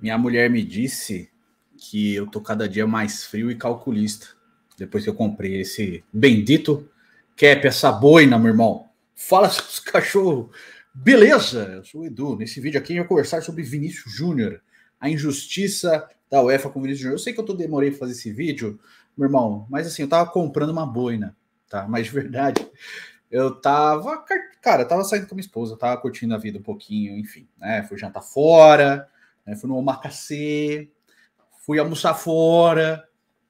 Minha mulher me disse que eu tô cada dia mais frio e calculista. Depois que eu comprei esse bendito cap, essa boina, meu irmão. Fala, seus cachorro. Beleza, eu sou o Edu. Nesse vídeo aqui eu vou conversar sobre Vinícius Júnior, a injustiça da UEFA com o Vinícius Júnior. Eu sei que eu tô, demorei pra fazer esse vídeo, meu irmão, mas assim, eu tava comprando uma boina, tá? Mas de verdade, eu tava, cara, eu tava saindo com minha esposa, tava curtindo a vida um pouquinho, enfim, né? Fui jantar fora, né? Fui no Omakase, fui almoçar fora,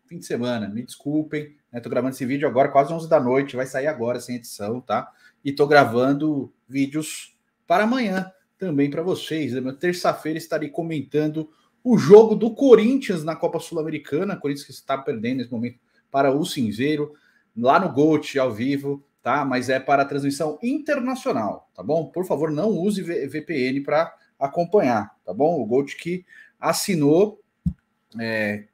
fim de semana, me desculpem. Né? Tô gravando esse vídeo agora, quase 11 da noite, vai sair agora sem edição, tá? E tô gravando vídeos para amanhã também para vocês. Né? Terça-feira estarei comentando o jogo do Corinthians na Copa Sul-Americana, Corinthians que está perdendo nesse momento para o Cinzeiro, lá no Gold, ao vivo, tá? Mas é para a transmissão internacional, tá bom? Por favor, não use VPN para acompanhar, tá bom? O Gold que assinou é,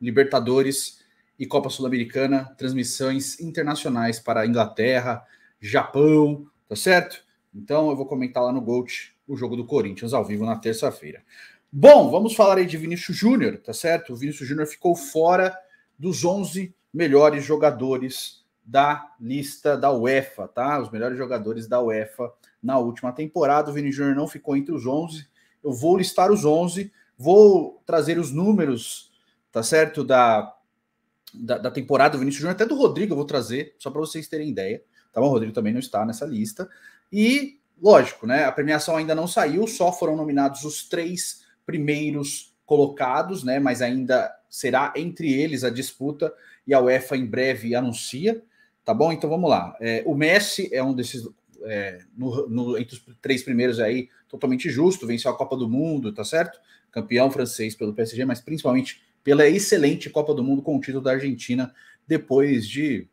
Libertadores e Copa Sul-Americana, transmissões internacionais para Inglaterra, Japão, tá certo? Então eu vou comentar lá no Gold o jogo do Corinthians ao vivo na terça-feira. Bom, vamos falar aí de Vinícius Júnior, tá certo? O Vinícius Júnior ficou fora dos 11 melhores jogadores da lista da UEFA, tá? Os melhores jogadores da UEFA na última temporada. O Vini Júnior não ficou entre os 11. Eu vou listar os 11, vou trazer os números, tá certo? Da, da, da temporada do Vinícius Júnior, até do Rodrigo eu vou trazer, só para vocês terem ideia. Tá bom? O Rodrigo também não está nessa lista. E, lógico, né? A premiação ainda não saiu, só foram nominados os três primeiros colocados, né? Mas ainda será entre eles a disputa e a UEFA em breve anuncia, tá bom? Então vamos lá. É, o Messi é um desses é, no, no, entre os três primeiros aí, totalmente justo, venceu a Copa do Mundo, tá certo? Campeão francês pelo PSG, mas principalmente pela excelente Copa do Mundo com o título da Argentina, depois de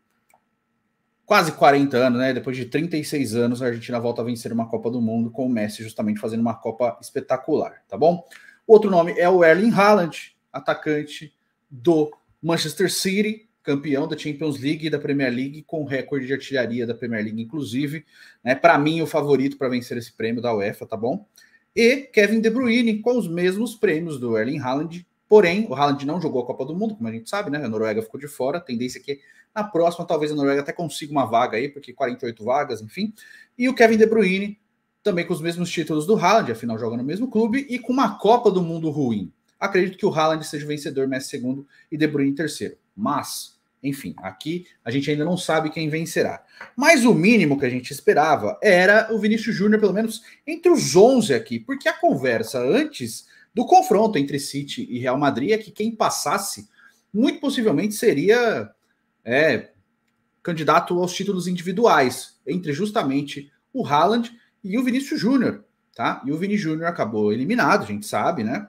quase 40 anos, né? Depois de 36 anos, a Argentina volta a vencer uma Copa do Mundo com o Messi justamente fazendo uma Copa espetacular, tá bom? Outro nome é o Erling Haaland, atacante do Manchester City, campeão da Champions League e da Premier League, com recorde de artilharia da Premier League, inclusive. Né? Para mim, o favorito para vencer esse prêmio da UEFA, tá bom? E Kevin De Bruyne, com os mesmos prêmios do Erling Haaland. Porém, o Haaland não jogou a Copa do Mundo, como a gente sabe, né? A Noruega ficou de fora. A tendência é que na próxima, talvez a Noruega até consiga uma vaga aí, porque 48 vagas, enfim. E o Kevin De Bruyne, também com os mesmos títulos do Haaland, afinal joga no mesmo clube, e com uma Copa do Mundo ruim. Acredito que o Haaland seja o vencedor, Messi segundo e De Bruyne terceiro. Mas, enfim, aqui a gente ainda não sabe quem vencerá. Mas o mínimo que a gente esperava era o Vinícius Júnior, pelo menos entre os 11 aqui, porque a conversa antes do confronto entre City e Real Madrid é que quem passasse, muito possivelmente, seria é, candidato aos títulos individuais, entre justamente o Haaland e o Vinícius Júnior, tá? E o Vini Júnior acabou eliminado, a gente sabe, né?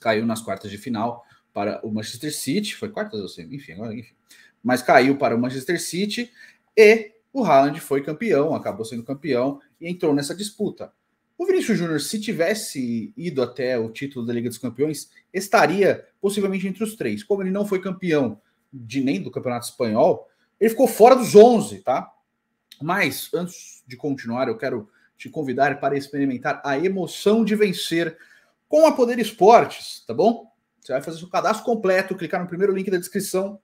Caiu nas quartas de final para o Manchester City, foi quartas ou semis, enfim, agora, enfim, mas caiu para o Manchester City e o Haaland foi campeão, acabou sendo campeão e entrou nessa disputa. O Vinícius Júnior, se tivesse ido até o título da Liga dos Campeões, estaria possivelmente entre os três. Como ele não foi campeão de nem do Campeonato Espanhol, ele ficou fora dos 11, tá? Mas, antes de continuar, eu quero te convidar para experimentar a emoção de vencer com a Poder Esportes, tá bom? Você vai fazer seu cadastro completo, clicar no primeiro link da descrição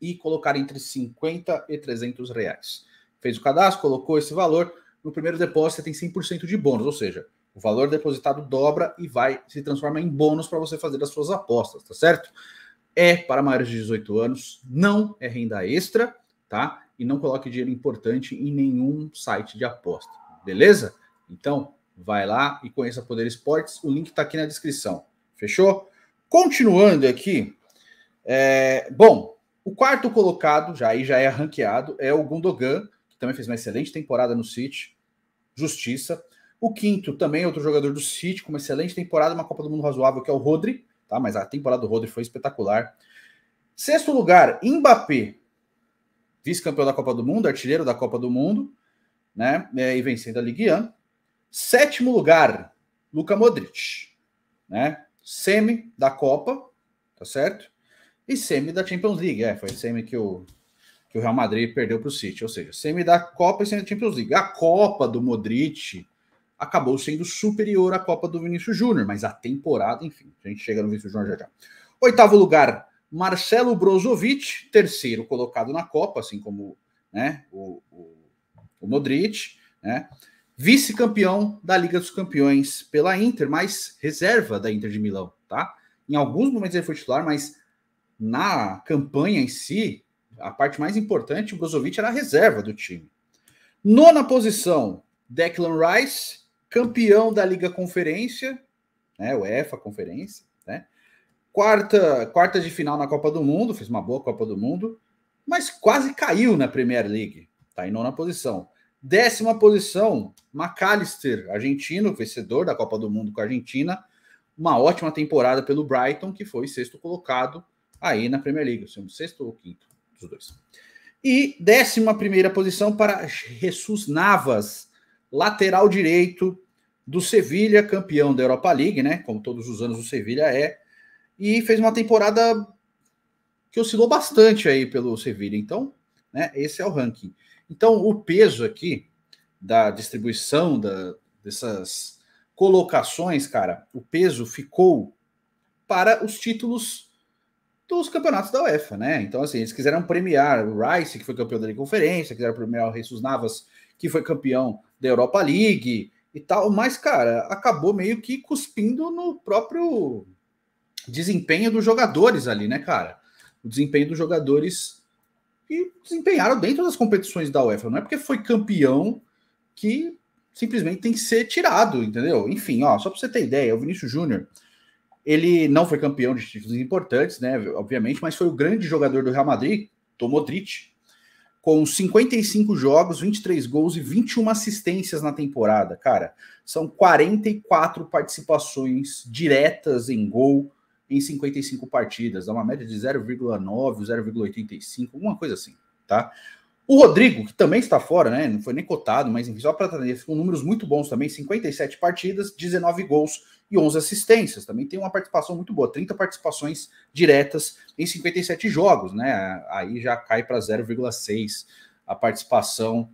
e colocar entre 50 e 300 reais. Fez o cadastro, colocou esse valor, no primeiro depósito você tem 100% de bônus, ou seja, o valor depositado dobra e vai se transforma em bônus para você fazer as suas apostas, tá certo? É para maiores de 18 anos, não é renda extra, tá? E não coloque dinheiro importante em nenhum site de aposta, beleza? Então, vai lá e conheça Poder Esportes, o link está aqui na descrição. Fechou? Continuando aqui, é, bom, o quarto colocado, já aí já é ranqueado, é o Gundogan, que também fez uma excelente temporada no City, justiça. O quinto também é outro jogador do City, com uma excelente temporada, uma Copa do Mundo razoável, que é o Rodri, tá? Mas a temporada do Rodri foi espetacular. Sexto lugar, Mbappé, vice-campeão da Copa do Mundo, artilheiro da Copa do Mundo, né? É, e vencendo a Ligue 1. Sétimo lugar, Luca Modric, né? semi da Copa, tá certo? E semi da Champions League. É, foi semi que o, que o Real Madrid perdeu para o City. Ou seja, semi da Copa e semi da Champions League. A Copa do Modric acabou sendo superior à Copa do Vinícius Júnior, mas a temporada, enfim, a gente chega no Vinícius Júnior já já. Oitavo lugar, Marcelo Brozovic, terceiro colocado na Copa, assim como né, o, o, o Modric, né? vice-campeão da Liga dos Campeões pela Inter, mas reserva da Inter de Milão, tá? Em alguns momentos ele foi titular, mas na campanha em si, a parte mais importante, o Brozovic era a reserva do time. Nona posição, Declan Rice, campeão da Liga Conferência, né, UEFA Conferência, né? Quarta, quarta de final na Copa do Mundo, fez uma boa Copa do Mundo, mas quase caiu na Premier League, tá em nona posição. Décima posição, McAllister, argentino, vencedor da Copa do Mundo com a Argentina. Uma ótima temporada pelo Brighton, que foi sexto colocado aí na Premier League, sendo sexto ou quinto dos dois. E décima primeira posição para Jesus Navas, lateral direito do Sevilha, campeão da Europa League, né? Como todos os anos o Sevilha é. E fez uma temporada que oscilou bastante aí pelo Sevilha. Então, né, esse é o ranking. Então, o peso aqui da distribuição da, dessas colocações, cara, o peso ficou para os títulos dos campeonatos da UEFA, né? Então, assim, eles quiseram premiar o Rice, que foi campeão da Conferência, quiseram premiar o Jesus Navas, que foi campeão da Europa League e tal, mas, cara, acabou meio que cuspindo no próprio desempenho dos jogadores ali, né, cara? O desempenho dos jogadores e desempenharam dentro das competições da UEFA. Não é porque foi campeão que simplesmente tem que ser tirado, entendeu? Enfim, ó, só para você ter ideia, o Vinícius Júnior, ele não foi campeão de títulos importantes, né, obviamente, mas foi o grande jogador do Real Madrid, Tomodrit, com 55 jogos, 23 gols e 21 assistências na temporada, cara. São 44 participações diretas em gol, em 55 partidas, dá uma média de 0,9, 0,85, alguma coisa assim, tá? O Rodrigo, que também está fora, né? Não foi nem cotado, mas enfim, só para trazer, com números muito bons também: 57 partidas, 19 gols e 11 assistências. Também tem uma participação muito boa, 30 participações diretas em 57 jogos, né? Aí já cai para 0,6 a participação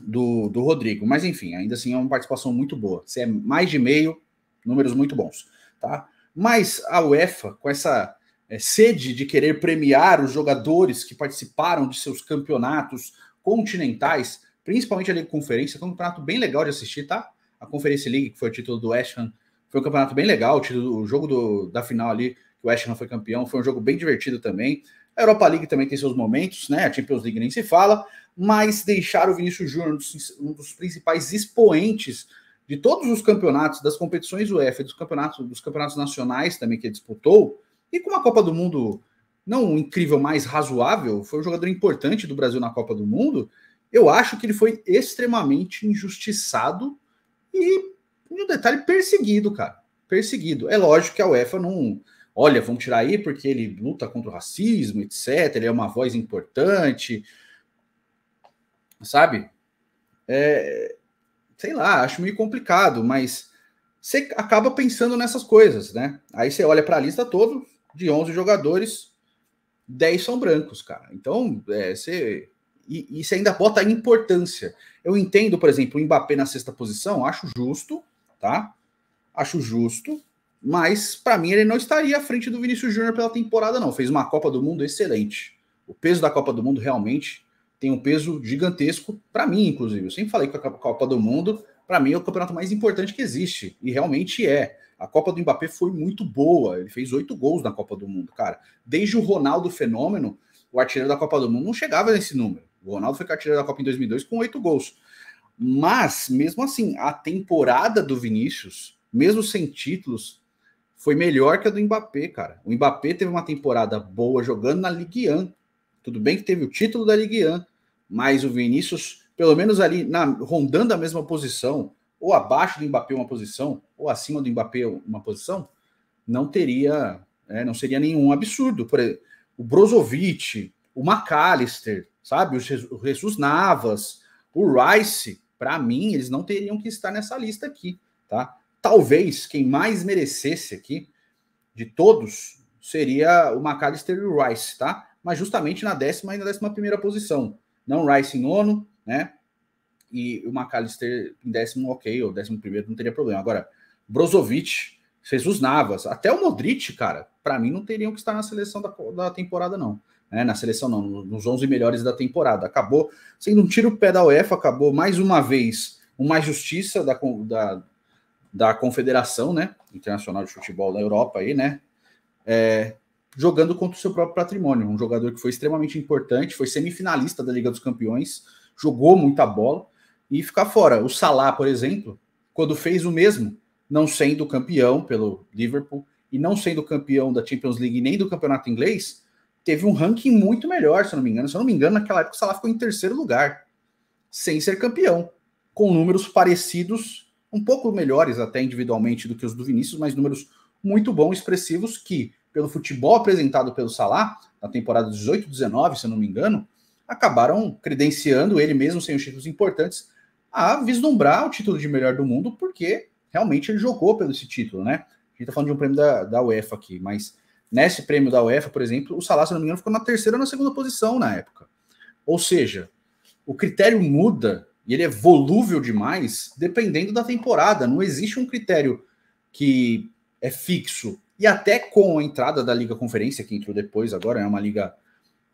do, do Rodrigo. Mas enfim, ainda assim é uma participação muito boa. Se é mais de meio, números muito bons, tá? Mas a UEFA, com essa é, sede de querer premiar os jogadores que participaram de seus campeonatos continentais, principalmente a Liga Conferência, foi um campeonato bem legal de assistir, tá? A Conference League, que foi o título do West Ham, foi um campeonato bem legal. O, título, o jogo do, da final ali, que o West Ham foi campeão, foi um jogo bem divertido também. A Europa League também tem seus momentos, né? A Champions League nem se fala, mas deixar o Vinícius Júnior um dos principais expoentes de todos os campeonatos, das competições UEFA, dos campeonatos, dos campeonatos nacionais também que ele disputou, e com uma Copa do Mundo não incrível, mais razoável, foi um jogador importante do Brasil na Copa do Mundo, eu acho que ele foi extremamente injustiçado e, no um detalhe, perseguido, cara. Perseguido. É lógico que a UEFA não. Olha, vamos tirar aí porque ele luta contra o racismo, etc. Ele é uma voz importante. Sabe? É, sei lá, acho meio complicado, mas você acaba pensando nessas coisas, né? Aí você olha para a lista toda, de 11 jogadores, 10 são brancos, cara. Então, é, você. E, e você ainda bota a importância. Eu entendo, por exemplo, o Mbappé na sexta posição, acho justo, tá? Acho justo, mas para mim ele não estaria à frente do Vinícius Júnior pela temporada, não. Fez uma Copa do Mundo excelente. O peso da Copa do Mundo realmente tem um peso gigantesco para mim, inclusive. Eu sempre falei que a Copa do Mundo, para mim, é o campeonato mais importante que existe, e realmente é. A Copa do Mbappé foi muito boa, ele fez oito gols na Copa do Mundo, cara. Desde o Ronaldo Fenômeno, o artilheiro da Copa do Mundo não chegava nesse número. O Ronaldo foi artilheiro da Copa em 2002 com oito gols. Mas, mesmo assim, a temporada do Vinícius, mesmo sem títulos, foi melhor que a do Mbappé, cara. O Mbappé teve uma temporada boa jogando na Ligue 1. Tudo bem que teve o título da Ligue 1, mas o Vinícius, pelo menos ali na, rondando a mesma posição, ou abaixo do Mbappé uma posição, ou acima do Mbappé uma posição, não teria, né, não seria nenhum absurdo. Por exemplo, o Brozovic, o McAllister, sabe, o Jesus Navas, o Rice, para mim, eles não teriam que estar nessa lista aqui, tá? Talvez quem mais merecesse aqui de todos seria o McAllister e o Rice, tá? Mas justamente na décima e na décima primeira posição não Rice em nono, né? E o McAllister em décimo, ok, ou décimo primeiro, não teria problema. Agora, Brozovic, Jesus Navas, até o Modric, cara, para mim não teriam que estar na seleção da, da temporada, não. Né? Na seleção, não, nos 11 melhores da temporada. Acabou sendo um tiro pé da UEFA, acabou mais uma vez uma justiça da, da, da Confederação, né? Internacional de Futebol da Europa aí, né? É, jogando contra o seu próprio patrimônio. Um jogador que foi extremamente importante, foi semifinalista da Liga dos Campeões, jogou muita bola e ficar fora. O Salah, por exemplo, quando fez o mesmo, não sendo campeão pelo Liverpool e não sendo campeão da Champions League nem do campeonato inglês, teve um ranking muito melhor, se eu não me engano. Se eu não me engano, naquela época o Salah ficou em terceiro lugar, sem ser campeão, com números parecidos, um pouco melhores até individualmente do que os do Vinícius, mas números muito bons, expressivos, que pelo futebol apresentado pelo Salah, na temporada 18-19, se eu não me engano, acabaram credenciando ele mesmo sem os títulos importantes a vislumbrar o título de melhor do mundo, porque realmente ele jogou pelo esse título, né? A gente tá falando de um prêmio da, da UEFA aqui, mas nesse prêmio da UEFA, por exemplo, o Salah, se não me engano, ficou na terceira ou na segunda posição na época. Ou seja, o critério muda e ele é volúvel demais dependendo da temporada. Não existe um critério que é fixo e até com a entrada da Liga Conferência, que entrou depois agora, é uma liga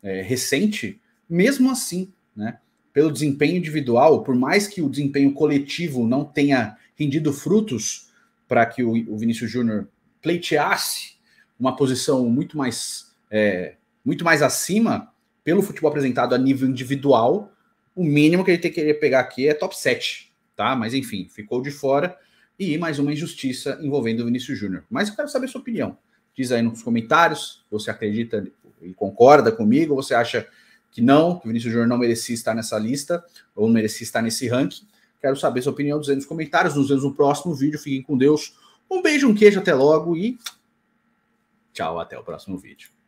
é, recente, mesmo assim, né? Pelo desempenho individual, por mais que o desempenho coletivo não tenha rendido frutos para que o, o Vinícius Júnior pleiteasse uma posição muito mais, é, muito mais acima, pelo futebol apresentado a nível individual, o mínimo que ele tem que pegar aqui é top 7, tá? Mas enfim, ficou de fora e mais uma injustiça envolvendo o Vinícius Júnior. Mas eu quero saber a sua opinião. Diz aí nos comentários, você acredita e concorda comigo, ou você acha que não, que o Vinícius Júnior não merecia estar nessa lista, ou não merecia estar nesse ranking. Quero saber a sua opinião, diz aí nos comentários, nos vemos no próximo vídeo, fiquem com Deus. Um beijo, um queijo, até logo e tchau, até o próximo vídeo.